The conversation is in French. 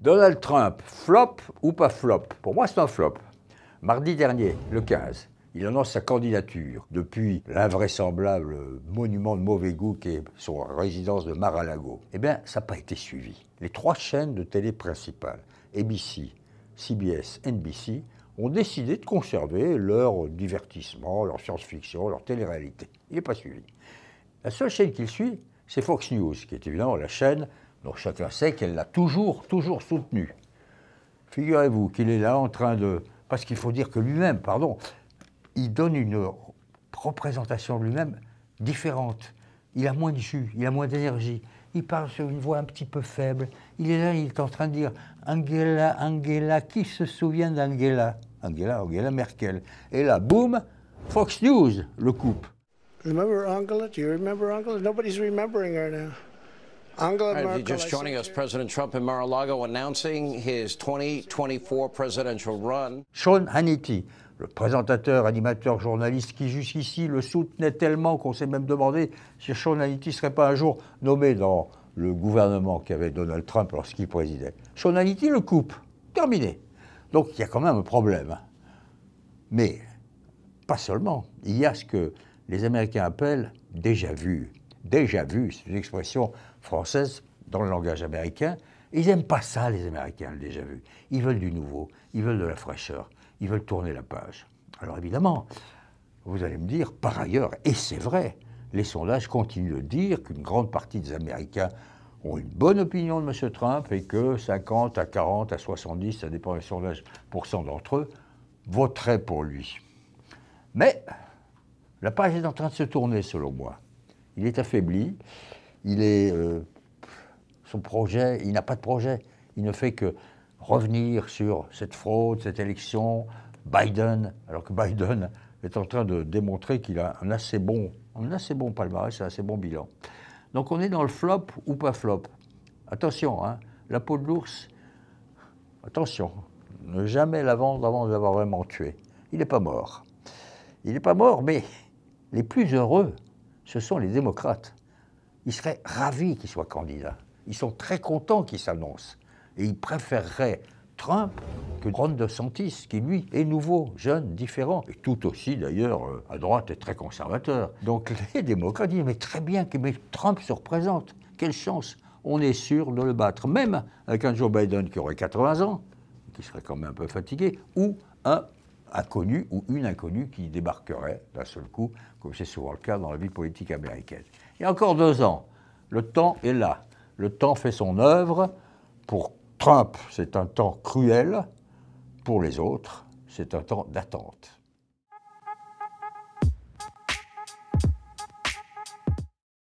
Donald Trump, flop ou pas flop Pour moi, c'est un flop. Mardi dernier, le 15, il annonce sa candidature depuis l'invraisemblable monument de mauvais goût qui est son résidence de Mar-a-Lago. Eh bien, ça n'a pas été suivi. Les trois chaînes de télé principales, ABC, CBS, NBC, ont décidé de conserver leur divertissement, leur science-fiction, leur télé-réalité. Il n'est pas suivi. La seule chaîne qu'il suit, c'est Fox News, qui est évidemment la chaîne donc chacun sait qu'elle l'a toujours, toujours soutenu. Figurez-vous qu'il est là en train de... Parce qu'il faut dire que lui-même, pardon, il donne une représentation de lui-même différente. Il a moins de jus, il a moins d'énergie. Il parle sur une voix un petit peu faible. Il est là, il est en train de dire Angela, Angela, qui se souvient d'Angela Angela, Angela Merkel. Et là, boum, Fox News le coupe. Remember Angela? Do you remember Angela? Nobody's remembering just joining us, President Trump in Mar-a-Lago announcing his 2024 presidential run. Sean Hannity, le présentateur, animateur, journaliste qui jusqu'ici le soutenait tellement qu'on s'est même demandé si Sean Hannity ne serait pas un jour nommé dans le gouvernement qu'avait Donald Trump lorsqu'il présidait. Sean Hannity le coupe. Terminé. Donc il y a quand même un problème. Mais pas seulement. Il y a ce que les Américains appellent déjà vu déjà vu, c'est une expression française dans le langage américain. Ils n'aiment pas ça, les Américains, le déjà vu. Ils veulent du nouveau, ils veulent de la fraîcheur, ils veulent tourner la page. Alors évidemment, vous allez me dire, par ailleurs, et c'est vrai, les sondages continuent de dire qu'une grande partie des Américains ont une bonne opinion de M. Trump et que 50 à 40 à 70, ça dépend des sondages, cent d'entre eux, voteraient pour lui. Mais la page est en train de se tourner, selon moi. Il est affaibli. Il est, euh, son projet, il n'a pas de projet. Il ne fait que revenir sur cette fraude, cette élection, Biden, alors que Biden est en train de démontrer qu'il a un assez bon, un assez bon palmarès, un assez bon bilan. Donc on est dans le flop ou pas flop. Attention, hein, la peau de l'ours, attention, ne jamais la vendre avant de l'avoir vraiment tué. Il n'est pas mort. Il n'est pas mort, mais les plus heureux ce sont les démocrates. Ils seraient ravis qu'il soit candidat. Ils sont très contents qu'il s'annonce. Et ils préféreraient Trump que Ron DeSantis, qui lui est nouveau, jeune, différent, et tout aussi d'ailleurs euh, à droite est très conservateur. Donc les démocrates disent mais très bien que mais Trump se représente, quelle chance, on est sûr de le battre, même avec un Joe Biden qui aurait 80 ans, qui serait quand même un peu fatigué, ou un inconnu ou une inconnue qui débarquerait d'un seul coup, comme c'est souvent le cas dans la vie politique américaine. Il y a encore deux ans, le temps est là. Le temps fait son œuvre. Pour Trump, c'est un temps cruel. Pour les autres, c'est un temps d'attente.